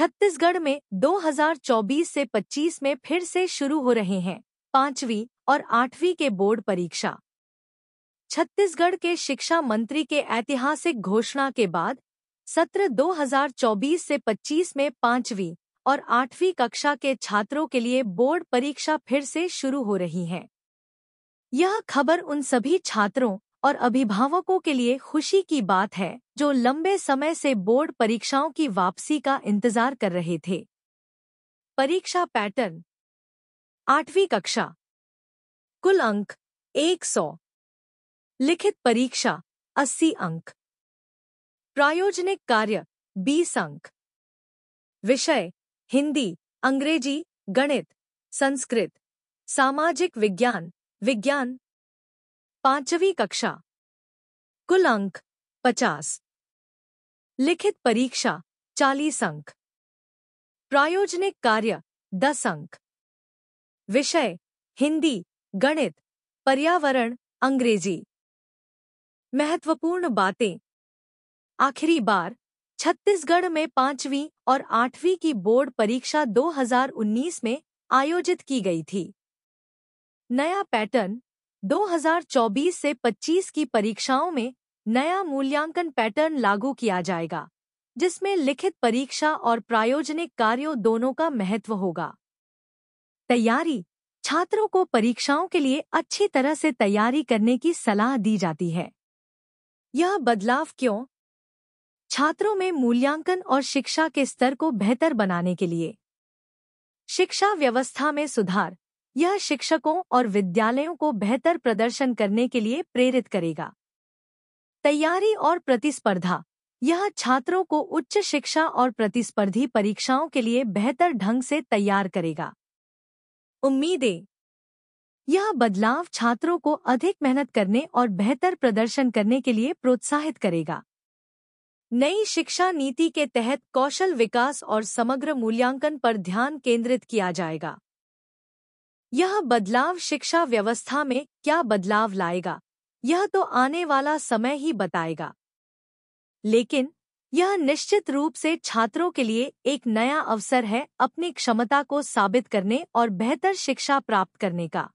छत्तीसगढ़ में 2024 से 25 में फिर से शुरू हो रहे हैं पांचवी और आठवीं के बोर्ड परीक्षा छत्तीसगढ़ के शिक्षा मंत्री के ऐतिहासिक घोषणा के बाद सत्र 2024 से 25 में पांचवी और आठवीं कक्षा के छात्रों के लिए बोर्ड परीक्षा फिर से शुरू हो रही है यह खबर उन सभी छात्रों और अभिभावकों के लिए खुशी की बात है जो लंबे समय से बोर्ड परीक्षाओं की वापसी का इंतजार कर रहे थे परीक्षा पैटर्न आठवीं कक्षा कुल अंक 100 लिखित परीक्षा 80 अंक प्रायोजनिक कार्य 20 अंक विषय हिंदी अंग्रेजी गणित संस्कृत सामाजिक विज्ञान विज्ञान पांचवी कक्षा कुल अंक पचास लिखित परीक्षा चालीस अंक प्रायोजनिक कार्य दस अंक विषय हिंदी गणित पर्यावरण अंग्रेजी महत्वपूर्ण बातें आखिरी बार छत्तीसगढ़ में पांचवी और आठवीं की बोर्ड परीक्षा 2019 में आयोजित की गई थी नया पैटर्न 2024 से 25 की परीक्षाओं में नया मूल्यांकन पैटर्न लागू किया जाएगा जिसमें लिखित परीक्षा और प्रायोजनिक कार्यों दोनों का महत्व होगा तैयारी छात्रों को परीक्षाओं के लिए अच्छी तरह से तैयारी करने की सलाह दी जाती है यह बदलाव क्यों छात्रों में मूल्यांकन और शिक्षा के स्तर को बेहतर बनाने के लिए शिक्षा व्यवस्था में सुधार यह शिक्षकों और विद्यालयों को बेहतर प्रदर्शन करने के लिए प्रेरित करेगा तैयारी और प्रतिस्पर्धा यह छात्रों को उच्च शिक्षा और प्रतिस्पर्धी परीक्षाओं के लिए बेहतर ढंग से तैयार करेगा उम्मीदें यह बदलाव छात्रों को अधिक मेहनत करने और बेहतर प्रदर्शन करने के लिए प्रोत्साहित करेगा नई शिक्षा नीति के तहत कौशल विकास और समग्र मूल्यांकन पर ध्यान केंद्रित किया जाएगा यह बदलाव शिक्षा व्यवस्था में क्या बदलाव लाएगा यह तो आने वाला समय ही बताएगा लेकिन यह निश्चित रूप से छात्रों के लिए एक नया अवसर है अपनी क्षमता को साबित करने और बेहतर शिक्षा प्राप्त करने का